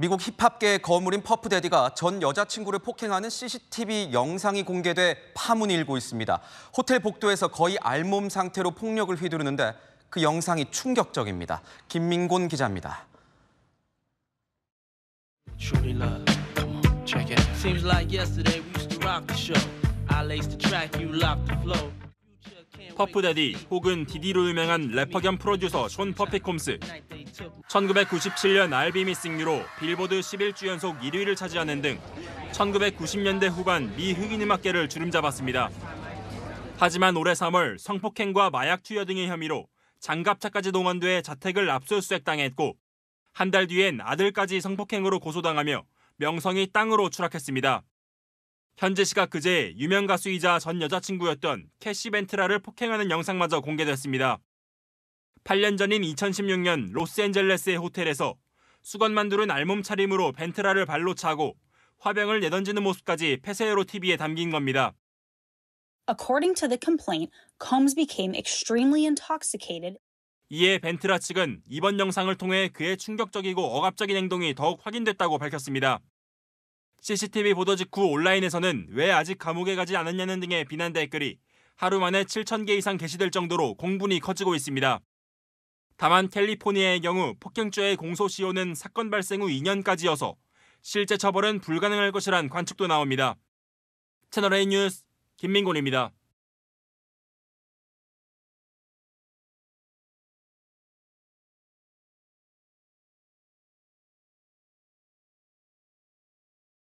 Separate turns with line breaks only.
미국 힙합계의 거물인 퍼프데디가 전 여자친구를 폭행하는 CCTV 영상이 공개돼 파문이 일고 있습니다. 호텔 복도에서 거의 알몸 상태로 폭력을 휘두르는데 그 영상이 충격적입니다. 김민곤 기자입니다.
퍼프데디 혹은 디디로 유명한 래퍼 겸 프로듀서 존 퍼피콤스 1997년 알비 미싱유로 빌보드 11주 연속 1위를 차지하는 등 1990년대 후반 미 흑인 음악계를 주름잡았습니다. 하지만 올해 3월 성폭행과 마약 투여 등의 혐의로 장갑차까지 동원돼 자택을 압수수색당했고 한 달 뒤엔 아들까지 성폭행으로 고소당하며 명성이 땅으로 추락했습니다. 현재 시각 그제 유명 가수이자 전 여자친구였던 캐시 벤트라를 폭행하는 영상마저 공개됐습니다. 8년 전인 2016년 로스앤젤레스의 호텔에서 수건만두른 알몸차림으로 벤트라를 발로 차고 화병을 내던지는 모습까지 폐쇄회로 TV에 담긴 겁니다.
According to the complaint, Combs became extremely intoxicated.
이에 벤트라 측은 이번 영상을 통해 그의 충격적이고 억압적인 행동이 더욱 확인됐다고 밝혔습니다. CCTV 보도 직후 온라인에서는 왜 아직 감옥에 가지 않았냐는 등의 비난 댓글이 하루 만에 7천 개 이상 게시될 정도로 공분이 커지고 있습니다. 다만 캘리포니아의 경우 폭행죄의 공소시효는 사건 발생 후 2년까지여서 실제 처벌은 불가능할 것이란 관측도 나옵니다. 채널A 뉴스
김민곤입니다.